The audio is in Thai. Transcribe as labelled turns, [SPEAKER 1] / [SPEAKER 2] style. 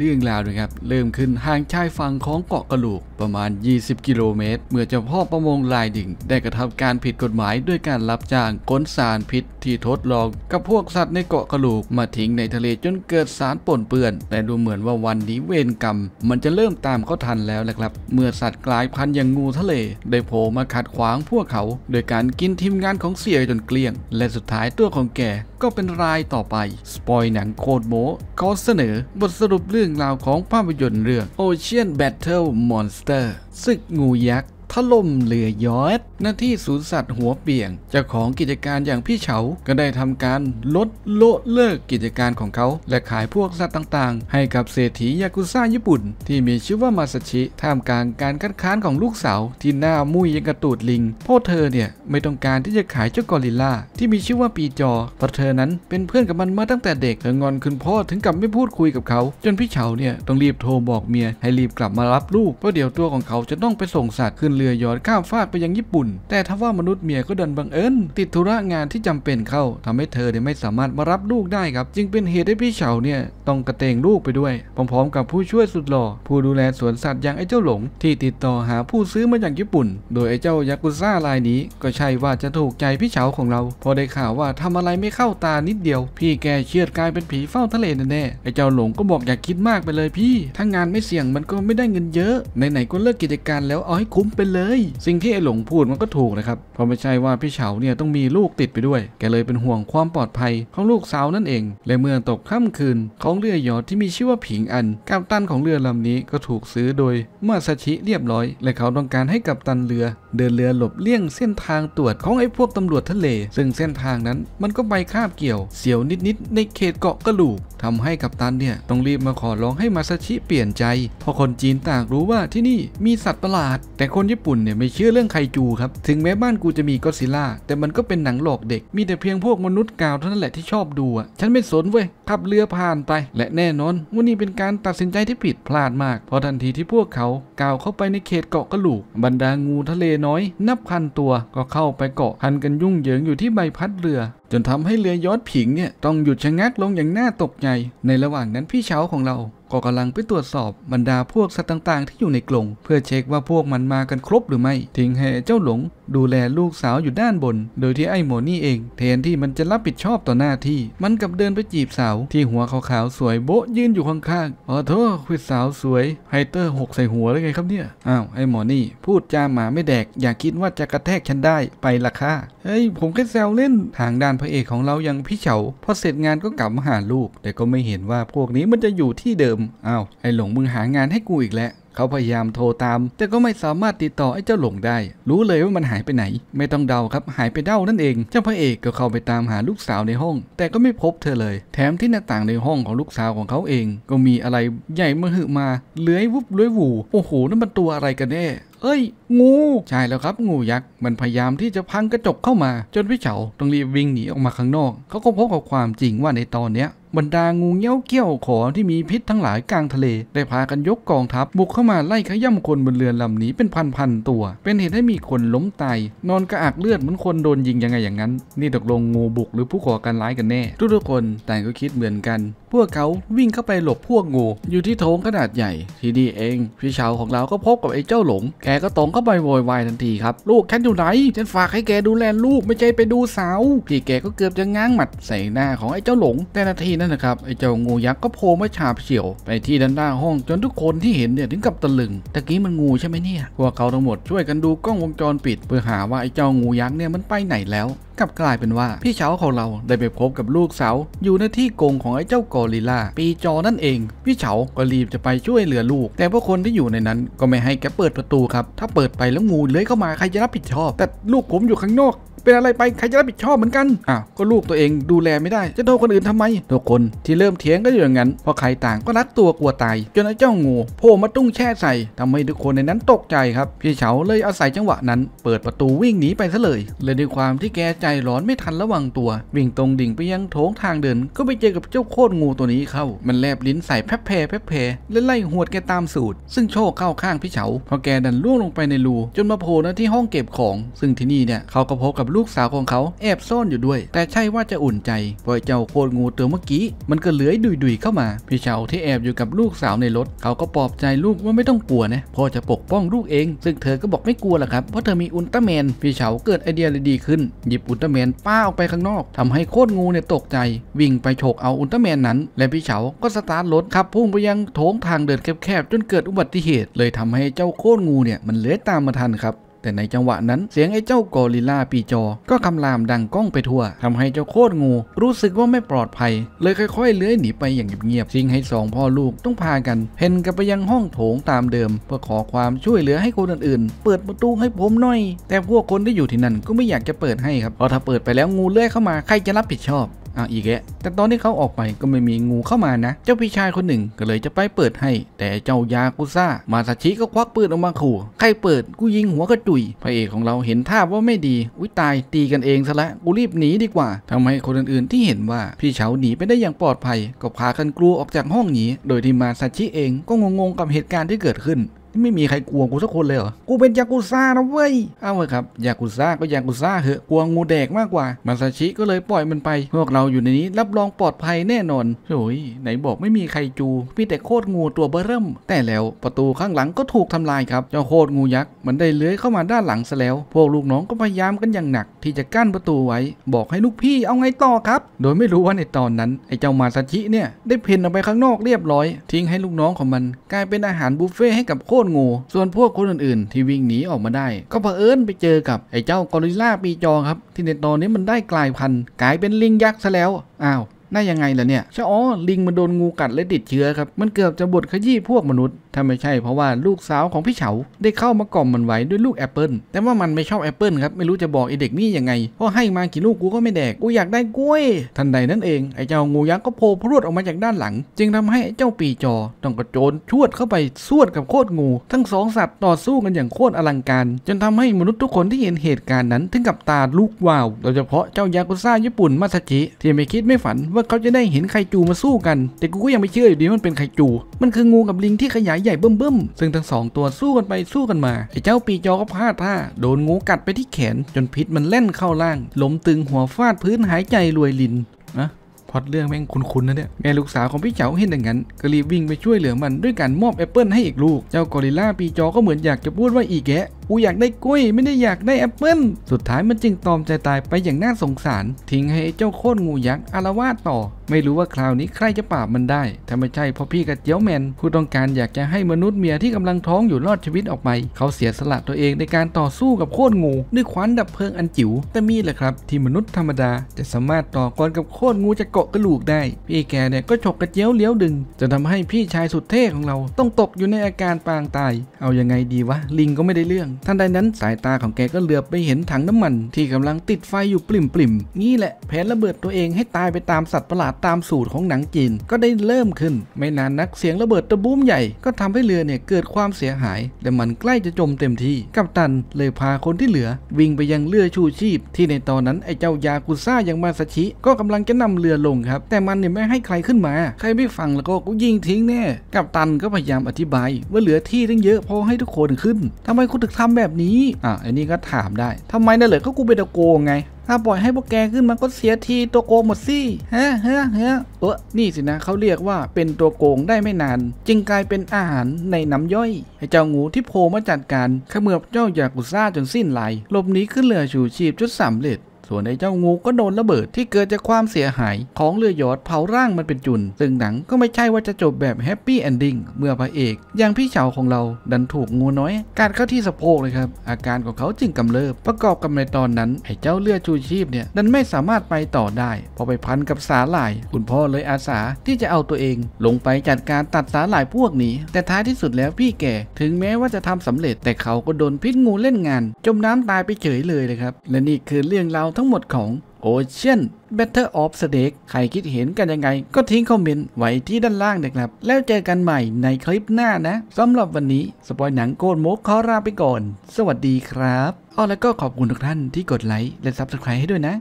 [SPEAKER 1] เรื่องราวนะครับ เริ่มขึ้นห่างชายฝั่งของเกาะกระลูกประมาณ 20 กิโลเมตร เมื่อเจ้าพ่อประมงลายดิ่งได้กระทาการผิดกฎหมายด้วยการรับจ้างขนสารพิษที่ทดลองกับพวกสัตว์ในเกาะกระลูกมาทิ้งในทะเลจนเกิดสารปนเปื้อน แต่ดูเหมือนว่าวันนี้เวรกรรมมันจะเริ่มตามเขาทันแล้วแหละครับเมื่อสัตว์กลายพันธุ์อย่างงูทะเล ได้โผล่มาขัดขวางพวกเขา โดยการกินทีมงานของเสี่ยจนเกลี้ยง และสุดท้ายตัวของแกก็เป็นรายต่อไป สปอยหนังโคดโเขอเสนอบทสรุปเรื่องราวของภาพยนตร์เรื่อง Ocean Battle Monster ซึกงูยักษ์ถล่มเรือยอทหน้าที่สูนสัตว์หัวเปียงเจ้าของกิจการอย่างพี่เฉา ก็ได้ทำการลดโลดเลิกกิจการของเขาและขายพวกสัตว์ต่างๆ ให้กับเศรษฐียากุซ่าญี่ปุ่นที่มีชื่อว่ามาสชิ ท่ามกลางการคัดค้านของลูกสาวที่หน้ามุ้ยยังกระตูดลิงพ่อเธอเนี่ยไม่ต้องการที่จะขายเจ้ากอริลลาที่มีชื่อว่าปีจอเพราะเธอนั้นเป็นเพื่อนกับมันมาตั้งแต่เด็กเธองอนคุณพ่อถึงกับไม่พูดคุยกับเขาจนพี่เฉาเนี่ยต้องรีบโทรบอกเมียให้รีบกลับมารับลูกเพราะเดี๋ยวตัวของเขาจะต้องไปส่งสัตว์ขึ้นเรือือยอดข้ามฟากไปยังญี่ปุ่น แต่ทว่ามนุษย์เมียก็ดันบังเอิญติดธุระงานที่จำเป็นเข้าทำให้เธอเนี่ยไม่สามารถมารับลูกได้ครับ จึงเป็นเหตุให้พี่เฉาเนี่ย ต้องกระเตงลูกไปด้วย พร้อมๆกับผู้ช่วยสุดหล่อ ผู้ดูแลสวนสัตว์อย่างไอ้เจ้าหลงที่ติดต่อหาผู้ซื้อมาจากญี่ปุ่น โดยไอ้เจ้ายากุซ่ารายนี้ ก็ใช่ว่าจะถูกใจพี่เฉาของเรา พอได้ข่าวว่าทำอะไรไม่เข้าตานิดเดียว พี่แกเชือดกลายเป็นผีเฝ้าทะเลแน่ๆไอ้เจ้าหลงก็บอกอย่าคิดมากไปเลยพี่ถ้างานไม่เสี่ยงมันก็ไม่ได้เงินเยอะไหนๆก็เลิกกิจการแล้วเอาให้คุ้มไปเลย สิ่งที่ไอหลงพูดมันก็ถูกนะครับ เพราะไม่ใช่ว่าพี่เฉาเนี่ยต้องมีลูกติดไปด้วย แกเลยเป็นห่วงความปลอดภัยของลูกสาวนั่นเอง และเมื่อตกค่ำคืนของเรือยอทที่มีชื่อว่าผิงอันกัปตันของเรือลำนี้ก็ถูกซื้อโดยมาซาชิเรียบร้อย และเขาต้องการให้กัปตันเรือเดินเรือหลบเลี่ยงเส้นทางตรวจของไอ้พวกตำรวจทะเล ซึ่งเส้นทางนั้น มันก็ไปคาบเกี่ยว เสียวนิดๆในเขตเกาะกระลูกทำให้กัปตันเนี่ยต้องรีบมาขอร้องให้มาซาชิเปลี่ยนใจเพราะคนจีนต่างรู้ว่าที่นี่มีสัตว์ประหลาด แต่คนญี่ปุ่นเนี่ยไม่เชื่อเรื่องไคจูครับถึงแม้บ้านกูจะมีก็ซิล่าแต่มันก็เป็นหนังหลอกเด็ก มีแต่เพียงพวกมนุษย์กาวเท่านั้นแหละที่ชอบดูอ่ะฉันไม่สนเว้ยขับเรือผ่านไป และแน่นอนว่านี่เป็นการตัดสินใจที่ผิดพลาดมากเพราะทันทีที่พวกเขากาวเข้าไปในเขตเกาะกระลูกบรรดางูทะเลนน้อยนับพันตัวก็เข้าไปเกาะพันกันยุ่งเหยิงอยู่ที่ใบพัดเรือ จนทำให้เรือยอดผิงเนี่ยต้องหยุดชะงักลงอย่างน่าตกใจในระหว่างนั้นพี่เช้าของเราก็กำลังไปตรวจสอบบรรดาพวกสัตว์ต่างๆ ที่อยู่ในกรงเพื่อเช็คว่าพวกมันมากันครบหรือไม่ทิ้งให้เจ้าหลงดูแลลูกสาวอยู่ด้านบนโดยที่ไอ้โมนี่เอง แทนที่มันจะรับผิดชอบต่อหน้าที่ มันกลับเดินไปจีบสาวที่หัวขาวๆสวยโบ๊ะยืนอยู่ข้างๆอ๋อเธอคุยสาวสวยไฮเตอร์หกใส่หัวแล้วไงครับเนี่ยอ้าวไอ้โมนี่พูดจาหมาไม่แดก อย่าคิดว่าจะกระแทกฉันได้ไปละค่ะเฮ้ยผมแค่แซวเล่นทางด้านพระเอกของเรายังพี่เฉาพอเสร็จงานก็กลับมาหาลูก แต่ก็ไม่เห็นว่าพวกนี้มันจะอยู่ที่เดิมมอา้าวไอ้หลงมึงหางานให้กูอีกแล้วเขาพยายามโทรตาม แต่ก็ไม่สามารถติดต่อไอ้เจ้าหลงได้ รู้เลยว่ามันหายไปไหนไม่ต้องเดาครับหายไปเด้านั่นเองเจ้าพระเอกก็เข้าไปตามหาลูกสาวในห้อง แต่ก็ไม่พบเธอเลยแถมที่หน้าต่างในห้องของลูกสาวของเขาเอง ก็มีอะไรใหญ่มาหึมา เลื้อยวุบเลื้อยหวูโอ้โหนั่นมันตัวอะไรกันแน่เอ้ย งูใช่แล้วครับงูยักษ์มันพยายามที่จะพังกระจกเข้ามา จนพี่เฉาต้องรีบวิ่งหนีออกมาข้างนอกเขาก็พบกับความจริงว่าในตอนเนี้ยบรรดางูเงี้ยวเกี้ยวขอที่มีพิษทั้งหลายกลางทะเล ได้พากันยกกองทัพบุกเข้ามาไล่ขย่ำคนบนเรือลำนี้เป็นพันๆตัว เป็นเหตุให้มีคนล้มตายนอนกระอักเลือดเหมือนคนโดนยิงยังไงอย่างนั้น นี่ตกลงงูบุกหรือผู้ก่อการร้ายกันแน่ ทุกๆคนแต่ก็คิดเหมือนกันพวกเขาวิ่งเข้าไปหลบพวกงู อยู่ที่โถงขนาดใหญ่ ที่นี่เองพี่ชาวของเรา ก็พบกับ ไอ้เจ้าหลง แกก็ตรงเข้าไปโวยวายทันทีครับ ลูกฉันอยู่ไหนฉันฝากให้แกดูแลลูกไม่ใช่ไปดูสาวพี่แกก็เกือบจะง้างหมัดใส่หน้าของไอ้เจ้าหลง แต่นาทีนั้นนะครับไอ้เจ้างูยักษ์ก็โผล่มาฉาบเฉียวไปที่ด้านหน้าห้องจนทุกคนที่เห็นเนี่ยถึงกับตะลึงตะกี้มันงูใช่ไหมเนี่ยพวกเขาทั้งหมดช่วยกันดูกล้องวงจรปิด เพื่อหาว่าไอ้เจ้างูยักษ์เนี่ยมันไปไหนแล้วกลับกลายเป็นว่า พี่เช้าของเราได้ไปพบกับลูกสาวอยู่ในที่กงของไอ้เจ้ากอริลลาปีจอนั่นเอง พี่เฉาก็รีบจะไปช่วยเหลือลูก แต่พวกคนที่อยู่ในนั้นก็ไม่ให้แกเปิดประตูครับถ้าเปิดไปแล้วงูเลื้อยเข้ามาใครจะรับผิดชอบ แต่ลูกผมอยู่ข้างนอกเป็นอะไรไปใครจะรับผิดชอบเหมือนกันอ้าวก็ลูกตัวเอง ดูแลไม่ได้จะโทษคนอื่นทำไมทุกคนที่เริ่มเถียงก็อยู่อย่างนั้นพอใครต่างก็รัดตัวกลัวตายจนไอ้เจ้างูโผล่มาตุ้งแช่ใส่ทำให้ทุกคนในนั้นตกใจครับ พี่เฉาเลยอาศัยจังหวะนั้นเปิดประตูวิ่งหนีไปซะเลยเลยด้วยความที่แกใจใจร้อนไม่ทันระวังตัววิ่งตรงดิ่งไปยังโถงทางเดิน ก็ไปเจอกับเจ้าโคตรงูตัวนี้เข้า มันแลบลิ้นใส่แพะเพแพบเพและไล่หวดแกตามสูตร ซึ่งโชคเข้าข้างพี่เฉาพอแกดันล่วงลงไปในรูจนมาโผล่นะที่ห้องเก็บของ ซึ่งที่นี่เนี่ยเขาก็พบกับลูกสาวของเขาแอบซ่อนอยู่ด้วย แต่ใช่ว่าจะอุ่นใจ เพราะเจ้าโคตรงูตัวเมื่อกี้มันก็เลื้อยดุยยเข้ามา พี่เฉาที่แอบอยู่กับลูกสาวในรถเขาก็ปลอบใจลูกว่าไม่ต้องกลัวนะพ่อจะปกป้องลูกเองซึ่งเธอก็บอกไม่กลัวหรอกครับเพราะเธอมีอุลตร้าแมนพี่เฉาเกิดไอเดียเลยดี ขึ้นหยิบอุลตร้าแมนป้าออกไปข้างนอก ทำให้โคตรงูเนี่ยตกใจ วิ่งไปโฉกเอาอุลตร้าแมนนั้น และพี่เฉา ก็สตาร์ทรถขับพุ่งไปยังโถงทางเดินแคบๆจนเกิดอุบัติเหตุ เลยทำให้เจ้าโคตรงูเนี่ยมันเลื้อยตามมาทันครับแต่ในจังหวะนั้นเสียงไอ้เจ้ากอริลลาปีจอ ก็คำรามดังก้องไปทั่ว ทำให้เจ้าโคตรงู รู้สึกว่าไม่ปลอดภัย เลยค่อยๆเลื้อยหนีไปอย่างเงียบๆซิงให้สองพ่อลูกต้องพากัน เพ็นกันไปยังห้องโถงตามเดิมเพื่อขอความช่วยเหลือให้คนอื่นๆเปิดประตูให้ผมหน่อย แต่พวกคนที่อยู่ที่นั่น ก็ไม่อยากจะเปิดให้ครับ เพราะถ้าเปิดไปแล้วงูเลื้อยเข้ามาใครจะรับผิดชอบอ่ะอีกแวแต่ตอนที่เขาออกไปก็ไม่มีงูเข้ามานะ เจ้าพี่ชายคนหนึ่งก็เลยจะไปเปิดให้ แต่เจ้ายากุซ่ามาสชิก็ควักปืนออกมาขู่ ใครเปิดกูยิงหัวกระจุย พระเอกของเราเห็นท่าว่าไม่ดี อุ้ยตายตีกันเองซะละกูรีบหนีดีกว่า ทำให้คนอื่นๆที่เห็นว่า พี่เฉาหนีไปได้อย่างปลอดภัย ก็พากันกลัวออกจากห้องหนี โดยที่มาสชิเองก็งงๆกับเหตุการณ์ที่เกิดขึ้นไม่มีใครกลัวกูสักคนเลยเหรอ กูเป็นยากุซ่านะเว้ย เอาวครับยากุซ่าก็ยากุซ่าเหอะกลัวงูแดกมากกว่า มาซาชิ ก็เลยปล่อยมันไปพวกเราอยู่ในนี้รับรองปลอดภัยแน่นอน โอ้ยไหนบอกไม่มีใครจูมีแต่โคตรงูตัวเบ้อเริ่มแต่แล้วประตูข้างหลังก็ถูกทำลายครับเจ้าโคตรงูยักษ์มันได้เลื้อยเข้ามาด้านหลังซะแล้ว พวกลูกน้องก็พยายามกันอย่างหนัก ที่จะกั้นประตูไว้ บอกให้ลูกพี่เอาไงต่อครับ โดยไม่รู้ว่าในตอนนั้นไอ้เจ้ามาซาชิเนี่ยได้เพ่นออกไปข้างนอกเรียบร้อย ทิ้งให้ลูกน้องของมันกลายเป็นอาหารบุฟเฟ่ให้กับโคตรนงูส่วนพวกคนอื่นๆ ที่วิ่งหนีออกมาได้ ก็เผอิญไปเจอกับไอ้เจ้ากอริลลาปีจอครับ ที่ในตอนนี้มันได้กลายพันธุ์กลายเป็นลิงยักษ์ซะแล้ว อ้าว น่ายังไงล่ะเนี่ยใช่อ๋อลิงมันโดนงูกัดและติดเชื้อครับมันเกือบจะบดขยี้พวกมนุษย์ถ้าไม่ใช่เพราะว่าลูกสาวของพี่เฉา ได้เข้ามากล่อมมันไว้ด้วยลูกแอปเปิลแต่ว่ามันไม่ชอบแอปเปิลครับ ไม่รู้จะบอกไอเด็กนี่ยังไง เพราะให้มากี่ลูกกูก็ไม่แดก กูอยากได้กล้วยทันใดนั้นเอง ไอเจ้างูยักษ์ก็โผล่พรวดออกมาจากด้านหลัง จึงทำให้เจ้าปีจอต้องกระโจนชวดเข้าไปสวดกับโคตรงู ทั้งสองสัตว์ต่อสู้กันอย่างโคตรอลังการ จนทำให้มนุษย์ทุกคนที่เห็นเหตุการณ์นั้นถึงกับตาลูกวาวโดยเฉพาะเจ้ายากุซ่าญี่ปุ่นมาสากิที่ไม่คิดไม่ฝันว่าเขาจะได้เห็นไคจูมาสู้กัน แต่กูก็ยังไม่เชื่ออยู่ดีมันเป็นไคจู มันคืองูกับลิงที่ขยายใหญ่เบิ่มๆซึ่งทั้งสองตัวสู้กันไปสู้กันมาไอ้เจ้าปีจอก็พลาดท่าโดนงูกัดไปที่แขน จนพิษมันเล่นเข้าล่างล้มตึงหัวฟาดพื้นหายใจรวยลินนะพอดเรื่องแม่งคุ้นๆนะเนี่ย แม่ลูกสาวของพี่เฉาเห็นอย่างนั้น ก็รีบวิ่งไปช่วยเหลือมันด้วยการมอบแอปเปิลให้อีกลูก เจ้ากอริลลาปีจอก็เหมือนอยากจะพูดว่าอีแกะกูอยากได้กล้วยไม่ได้อยากได้แอปเปิ้ลสุดท้ายมันจึงตอมใจตายไปอย่างน่าสงสาร ทิ้งให้เจ้าโคตรงูยักษ์อารวาสต่อ ไม่รู้ว่าคราวนี้ใครจะปราบมันได้ ถ้าไม่ใช่เพราะพี่กระเจียวแมนผู้ต้องการอยากจะให้มนุษย์เมียที่กำลังท้องอยู่รอดชีวิตออกไปเขาเสียสละตัวเองในการต่อสู้กับโคตรงูด้วยควันดับเพลิงอันจิ๋วแต่มีแหละครับที่มนุษย์ธรรมดาจะสามารถต่อกรกับโคตรงูจะเกาะกระลูกได้พี่แกเนี่ยก็ฉกกระเจียวเลี้ยวดึงจนทำให้พี่ชายสุดเท่ของเรา ต้องตกอยู่ในอาการปางตาย เอายังไงดีวะลิงก็ไม่ได้เรื่องทันใดนั้นสายตาของแกก็เหลือบไปเห็นถังน้ำมันที่กำลังติดไฟอยู่ปลิ่มปลิ่มนี่แหละแผนระเบิดตัวเองให้ตายไปตามสัตว์ประหลาดตามสูตรของหนังจีนก็ได้เริ่มขึ้นไม่นานนักเสียงระเบิดตะบูมใหญ่ก็ทำให้เรือเนี่ยเกิดความเสียหายและมันใกล้จะจมเต็มที่กัปตันเลยพาคนที่เหลือวิ่งไปยังเรือชูชีพ ที่ในตอนนั้นไอ้เจ้ายากุซ่าอย่างมาสชิ ก็กำลังจะนำเรือลงครับ แต่มันเนี่ยไม่ให้ใครขึ้นมา ใครไม่ฟังแล้วก็กูยิงทิ้งแน่ กัปตันก็พยายามอธิบาย ว่าเหลือที่ตั้งเยอะพอให้ทุกคนขึ้นทำไมคุณถึงทำทำแบบนี้ อ่ะไอ้นี่ก็ถามได้ทำไมนั่นเหยอก็กูเป็นตะโกงไง ถ้าปล่อยให้พวกแกขึ้นมันก็เสียทีตัวโกงหมดสิฮะฮะฮะเออนี่สินะเขาเรียกว่าเป็นตัวโกงได้ไม่นาน จึงกลายเป็นอาหารในน้ำย่อย ให้เจ้างูที่โผล่มาจัดการขมือบเจ้าอยากุซ่าจนสิ้นไหลหลบหนีขึ้นเรือชูชีพจนสำเร็จส่วนไอ้เจ้างูก็โดนระเบิดที่เกิดจากความเสียหาย ของเรือยอดเผาร่างมันเป็นจุน ซึ่งหนังก็ไม่ใช่ว่าจะจบแบบแฮปปี้เอนดิ้งเมื่อพระเอก อย่างพี่เฉาของเราดันถูกงูน้อยกัดเข้าที่สะโพกเลยครับ อาการของเขาจึงกำเริบ ประกอบกับในตอนนั้นไอ้เจ้าเลือดชูชีพเนี่ยดันไม่สามารถไปต่อได้ พอไปพันกับสาหร่าย คุณพ่อเลยอาสาที่จะเอาตัวเอง ลงไปจัดการตัดสาหร่ายพวกนี้ แต่ท้ายที่สุดแล้วพี่แก่ถึงแม้ว่าจะทำสำเร็จ แต่เขาก็โดนพิษงูเล่นงาน จมน้ำตายไปเฉยเลยเลยครับและนี่คือเรื่องราวทั้งหมดของ Ocean Better of s n a k ใครคิดเห็นกันยังไง ก็ทิ้งคอมเมนต์ไว้ที่ด้านล่างนะครับ แล้วเจอกันใหม่ในคลิปหน้านะ สำหรับวันนี้ สปอยหนังโกนโมกขอลาไปก่อน สวัสดีครับอ๋อแล้วก็ขอบคุณทุกท่านที่กดไลค์ และ Subscribe ให้ด้วยนะ